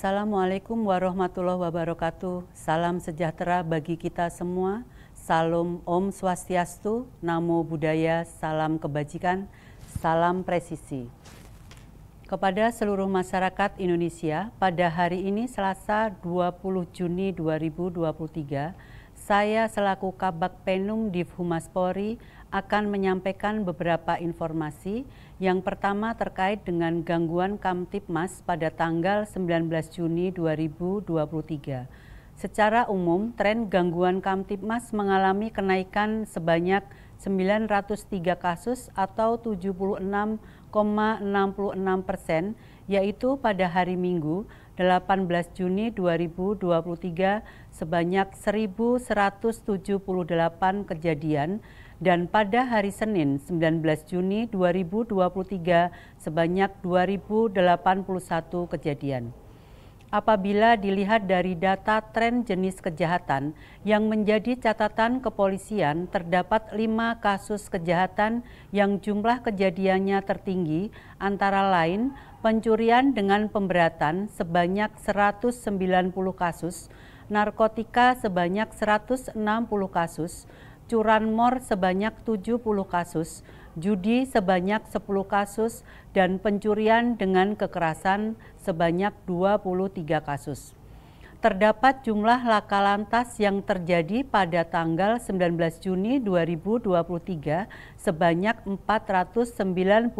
Assalamualaikum warahmatullahi wabarakatuh. Salam sejahtera bagi kita semua. Salam Om Swastiastu, Namo Buddhaya, Salam Kebajikan, Salam Presisi. Kepada seluruh masyarakat Indonesia, pada hari ini Selasa 20 Juni 2023, saya selaku Kabak Penum di Humas Polri akan menyampaikan beberapa informasi yang pertama terkait dengan gangguan Kamtipmas pada tanggal 19 Juni 2023. Secara umum, tren gangguan Kamtipmas mengalami kenaikan sebanyak 903 kasus atau 76,66 persen, yaitu pada hari Minggu 18 Juni 2023 sebanyak 1.178 kejadian dan pada hari Senin 19 Juni 2023 sebanyak 2081 kejadian. Apabila dilihat dari data tren jenis kejahatan yang menjadi catatan kepolisian, terdapat lima kasus kejahatan yang jumlah kejadiannya tertinggi, antara lain pencurian dengan pemberatan sebanyak 190 kasus, narkotika sebanyak 160 kasus, curanmor sebanyak 70 kasus, judi sebanyak 10 kasus, dan pencurian dengan kekerasan sebanyak 23 kasus terdapat jumlah laka lantas yang terjadi pada tanggal 19 Juni 2023 sebanyak 493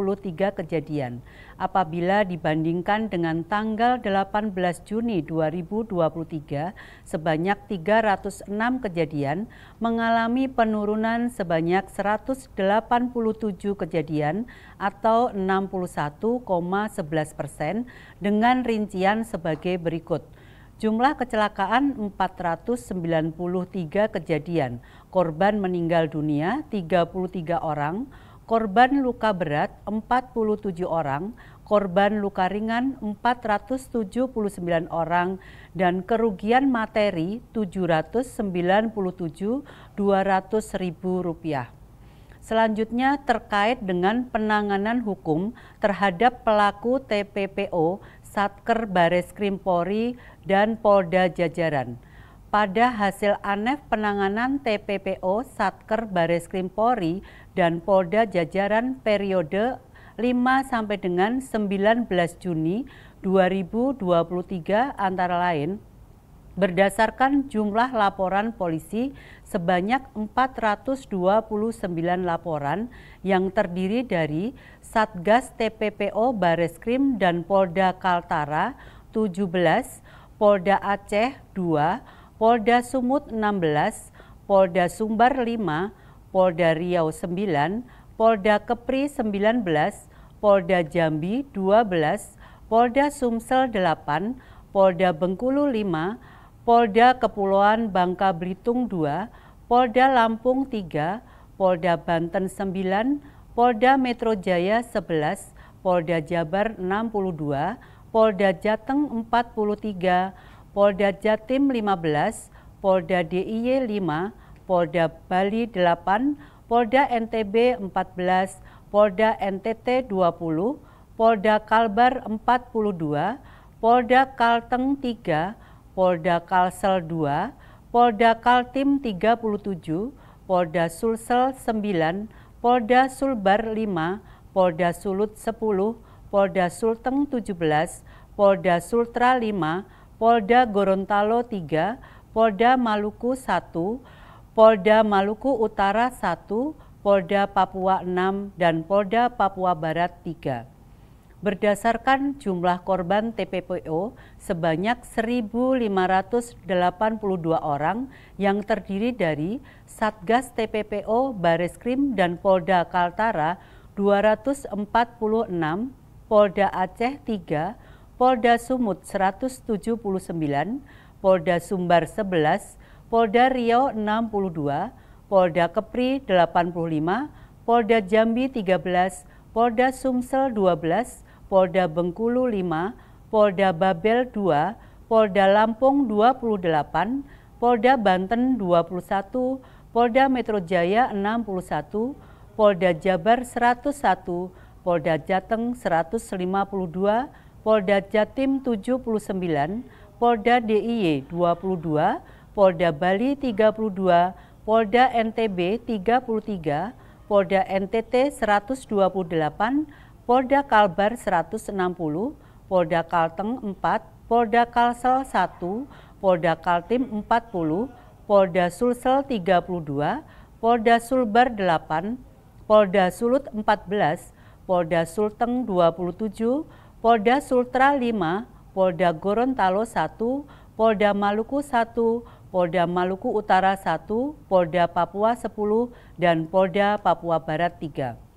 kejadian apabila dibandingkan dengan tanggal 18 Juni 2023 sebanyak 306 kejadian mengalami penurunan sebanyak 187 kejadian atau 61,11 persen dengan rincian sebagai berikut Jumlah kecelakaan 493 kejadian, korban meninggal dunia 33 orang, korban luka berat 47 orang, korban luka ringan 479 orang, dan kerugian materi 797 200 ribu rupiah. Selanjutnya terkait dengan penanganan hukum terhadap pelaku TPPO Satker Bareskrim Polri dan Polda Jajaran. Pada hasil ANEF penanganan TPPO Satker Bareskrim Polri dan Polda Jajaran periode 5 sampai dengan 19 Juni 2023 antara lain Berdasarkan jumlah laporan polisi sebanyak 429 laporan yang terdiri dari Satgas TPPO Bareskrim dan Polda Kaltara 17, Polda Aceh 2, Polda Sumut 16, Polda Sumbar 5, Polda Riau 9, Polda Kepri 19, Polda Jambi 12, Polda Sumsel 8, Polda Bengkulu 5, Polda Kepulauan Bangka Belitung 2, Polda Lampung 3, Polda Banten 9, Polda Metro Jaya 11, Polda Jabar 62, Polda Jateng 43, Polda Jatim 15, Polda DIY 5, Polda Bali 8, Polda NTB 14, Polda NTT 20, Polda Kalbar 42, Polda Kalteng 3, Polda Kalsel 2, Polda Kaltim 37, Polda Sulsel 9, Polda Sulbar 5, Polda Sulut 10, Polda Sulteng 17, Polda Sultra 5, Polda Gorontalo 3, Polda Maluku 1, Polda Maluku Utara 1, Polda Papua 6, dan Polda Papua Barat 3. Berdasarkan jumlah korban TPPO sebanyak 1.582 orang yang terdiri dari Satgas TPPO Bareskrim dan Polda Kaltara 246, Polda Aceh 3, Polda Sumut 179, Polda Sumbar 11, Polda Riau 62, Polda Kepri 85, Polda Jambi 13, Polda Sumsel 12, Polda Bengkulu 5, Polda Babel 2, Polda Lampung 28, Polda Banten 21, Polda Metro Jaya 61, Polda Jabar 101, Polda Jateng 152, Polda Jatim 79, Polda DIY 22, Polda Bali 32, Polda NTB 33, Polda NTT 128, Polda Kalbar 160, Polda Kalteng 4, Polda Kalsel 1, Polda Kaltim 40, Polda Sulsel 32, Polda Sulbar 8, Polda Sulut 14, Polda Sulteng 27, Polda Sultra 5, Polda Gorontalo 1, Polda Maluku 1, Polda Maluku Utara 1, Polda Papua 10, dan Polda Papua Barat 3.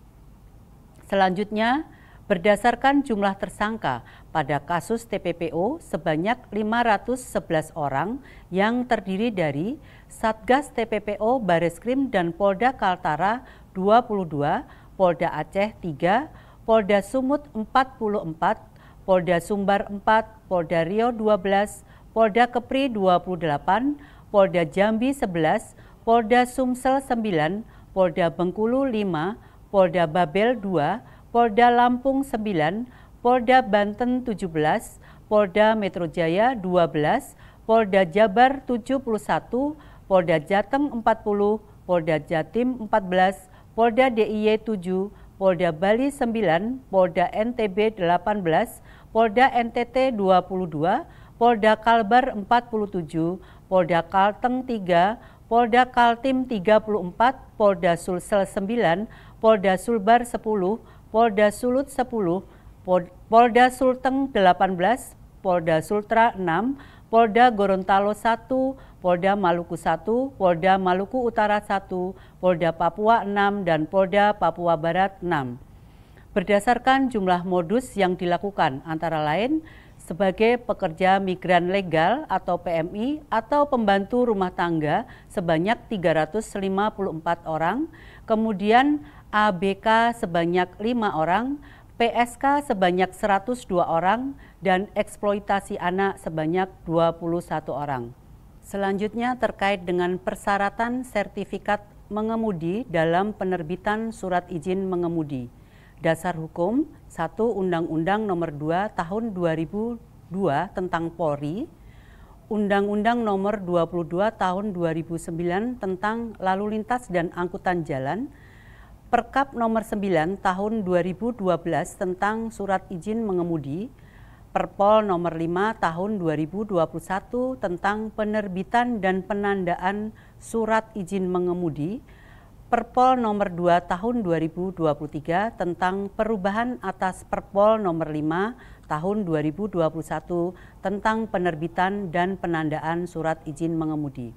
Selanjutnya, berdasarkan jumlah tersangka pada kasus TPPO sebanyak 511 orang yang terdiri dari Satgas TPPO Bareskrim dan Polda Kaltara 22, Polda Aceh 3, Polda Sumut 44, Polda Sumbar 4, Polda Riau 12, Polda Kepri 28, Polda Jambi 11, Polda Sumsel 9, Polda Bengkulu 5, Polda Babel 2, Polda Lampung 9, Polda Banten 17, Polda Metro Jaya 12, Polda Jabar 71, Polda Jateng 40, Polda Jatim 14, Polda DIY 7, Polda Bali 9, Polda NTB 18, Polda NTT 22, Polda Kalbar 47, Polda Kalteng 3, Polda Kaltim 34, Polda Sulsel 9, Polda Sulbar 10, Polda Sulut 10, Polda Sulteng 18, Polda Sultra 6, Polda Gorontalo 1, Polda Maluku 1, Polda Maluku Utara 1, Polda Papua 6, dan Polda Papua Barat 6. Berdasarkan jumlah modus yang dilakukan antara lain sebagai pekerja migran legal atau PMI atau pembantu rumah tangga sebanyak 354 orang, kemudian ABK sebanyak lima orang, PSK sebanyak 102 orang, dan eksploitasi anak sebanyak 21 orang. Selanjutnya terkait dengan persyaratan sertifikat mengemudi dalam penerbitan surat izin mengemudi. Dasar hukum 1 Undang-Undang Nomor 2 Tahun 2002 tentang Polri, Undang-Undang Nomor 22 Tahun 2009 tentang Lalu Lintas dan Angkutan Jalan Perkap nomor 9 tahun 2012 tentang surat izin mengemudi, Perpol nomor 5 tahun 2021 tentang penerbitan dan penandaan surat izin mengemudi, Perpol nomor 2 tahun 2023 tentang perubahan atas Perpol nomor 5 tahun 2021 tentang penerbitan dan penandaan surat izin mengemudi.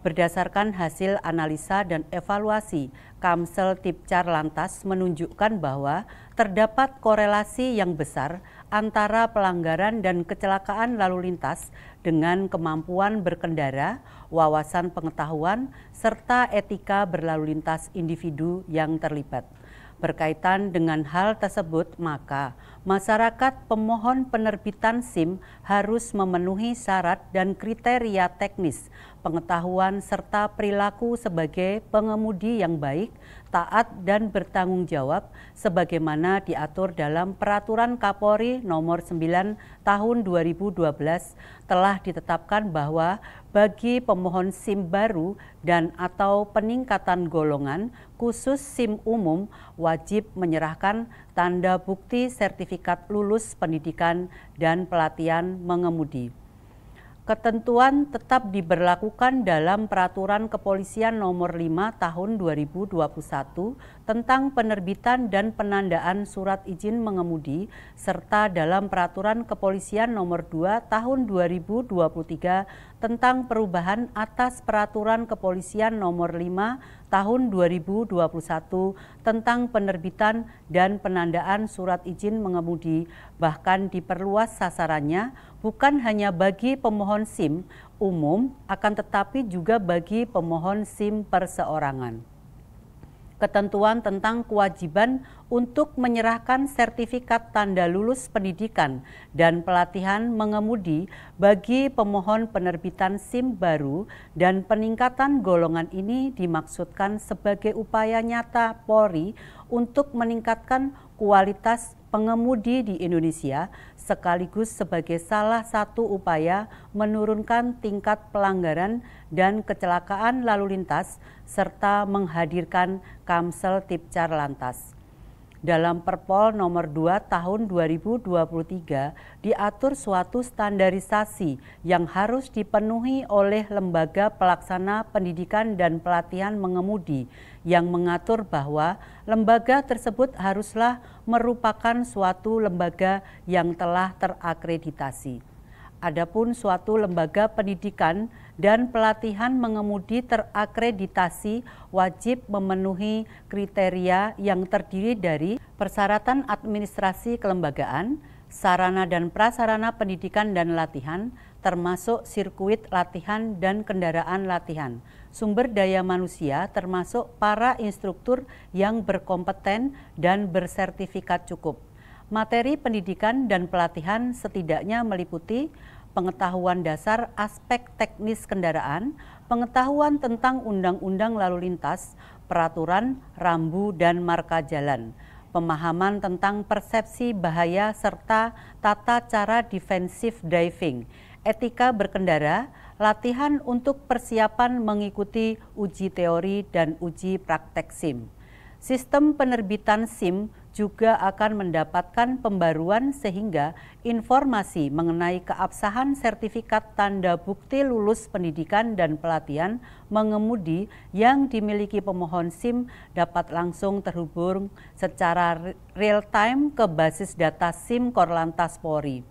Berdasarkan hasil analisa dan evaluasi, Kamsel Tipcar Lantas menunjukkan bahwa terdapat korelasi yang besar antara pelanggaran dan kecelakaan lalu lintas dengan kemampuan berkendara, wawasan pengetahuan, serta etika berlalu lintas individu yang terlibat. Berkaitan dengan hal tersebut, maka masyarakat pemohon penerbitan SIM harus memenuhi syarat dan kriteria teknis, pengetahuan serta perilaku sebagai pengemudi yang baik, taat dan bertanggung jawab sebagaimana diatur dalam peraturan Kapolri nomor 9 tahun 2012 telah ditetapkan bahwa bagi pemohon SIM baru dan atau peningkatan golongan khusus SIM umum wajib menyerahkan tanda bukti sertifikat lulus pendidikan dan pelatihan mengemudi. Ketentuan tetap diberlakukan dalam Peraturan Kepolisian Nomor 5 Tahun 2021 tentang penerbitan dan penandaan surat izin mengemudi serta dalam Peraturan Kepolisian Nomor 2 Tahun 2023 tentang perubahan atas Peraturan Kepolisian Nomor 5 Tahun 2021 tentang penerbitan dan penandaan surat izin mengemudi bahkan diperluas sasarannya bukan hanya bagi pemohon SIM umum, akan tetapi juga bagi pemohon SIM perseorangan. Ketentuan tentang kewajiban untuk menyerahkan sertifikat tanda lulus pendidikan dan pelatihan mengemudi bagi pemohon penerbitan SIM baru dan peningkatan golongan ini dimaksudkan sebagai upaya nyata Polri untuk meningkatkan kualitas pengemudi di Indonesia sekaligus sebagai salah satu upaya menurunkan tingkat pelanggaran dan kecelakaan lalu lintas serta menghadirkan Kamsel Tipcar Lantas. Dalam Perpol nomor 2 tahun 2023 diatur suatu standarisasi yang harus dipenuhi oleh lembaga pelaksana pendidikan dan pelatihan mengemudi yang mengatur bahwa lembaga tersebut haruslah merupakan suatu lembaga yang telah terakreditasi. Adapun suatu lembaga pendidikan dan pelatihan mengemudi terakreditasi wajib memenuhi kriteria yang terdiri dari persyaratan administrasi kelembagaan, sarana dan prasarana pendidikan dan latihan, termasuk sirkuit latihan dan kendaraan latihan, sumber daya manusia termasuk para instruktur yang berkompeten dan bersertifikat cukup. Materi pendidikan dan pelatihan setidaknya meliputi pengetahuan dasar aspek teknis kendaraan, pengetahuan tentang undang-undang lalu lintas, peraturan, rambu, dan marka jalan, pemahaman tentang persepsi bahaya serta tata cara defensif diving, etika berkendara, latihan untuk persiapan mengikuti uji teori dan uji praktek SIM. Sistem penerbitan SIM juga akan mendapatkan pembaruan sehingga informasi mengenai keabsahan sertifikat tanda bukti lulus pendidikan dan pelatihan mengemudi yang dimiliki pemohon SIM dapat langsung terhubung secara real time ke basis data SIM Korlantas Polri.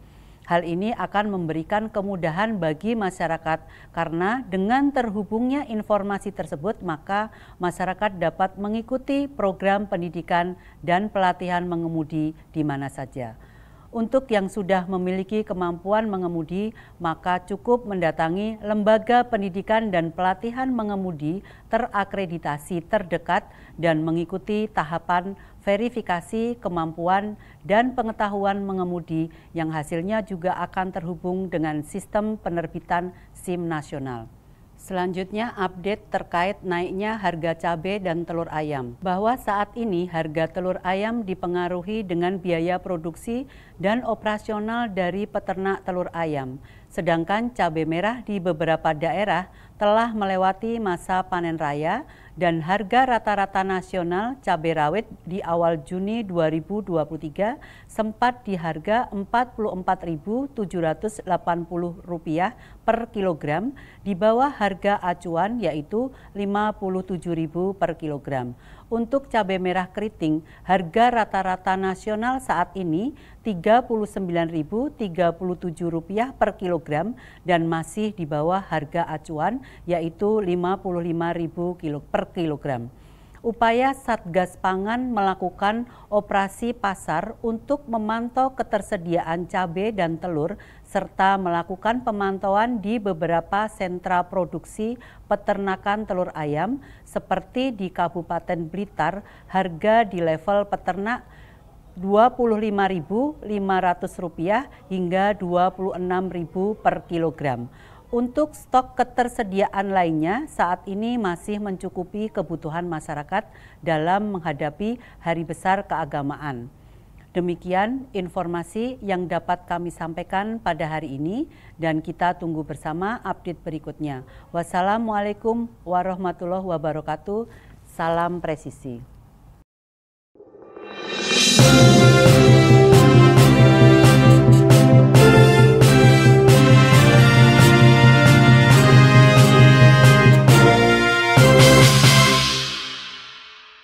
Hal ini akan memberikan kemudahan bagi masyarakat karena dengan terhubungnya informasi tersebut maka masyarakat dapat mengikuti program pendidikan dan pelatihan mengemudi di mana saja. Untuk yang sudah memiliki kemampuan mengemudi, maka cukup mendatangi lembaga pendidikan dan pelatihan mengemudi terakreditasi terdekat dan mengikuti tahapan verifikasi kemampuan dan pengetahuan mengemudi yang hasilnya juga akan terhubung dengan sistem penerbitan SIM nasional. Selanjutnya update terkait naiknya harga cabai dan telur ayam. Bahwa saat ini harga telur ayam dipengaruhi dengan biaya produksi dan operasional dari peternak telur ayam. Sedangkan cabai merah di beberapa daerah telah melewati masa panen raya dan harga rata-rata nasional cabai rawit di awal Juni 2023 sempat di harga Rp44.780 per kilogram di bawah harga acuan yaitu 57.000 per kilogram. Untuk cabai merah keriting, harga rata-rata nasional saat ini Rp39.037 per kilogram dan masih di bawah harga acuan yaitu Rp55.000 per kilogram upaya Satgas Pangan melakukan operasi pasar untuk memantau ketersediaan cabai dan telur serta melakukan pemantauan di beberapa sentra produksi peternakan telur ayam seperti di Kabupaten Blitar harga di level peternak Rp25.500 hingga Rp26.000 per kilogram. Untuk stok ketersediaan lainnya, saat ini masih mencukupi kebutuhan masyarakat dalam menghadapi hari besar keagamaan. Demikian informasi yang dapat kami sampaikan pada hari ini dan kita tunggu bersama update berikutnya. Wassalamualaikum warahmatullahi wabarakatuh. Salam presisi.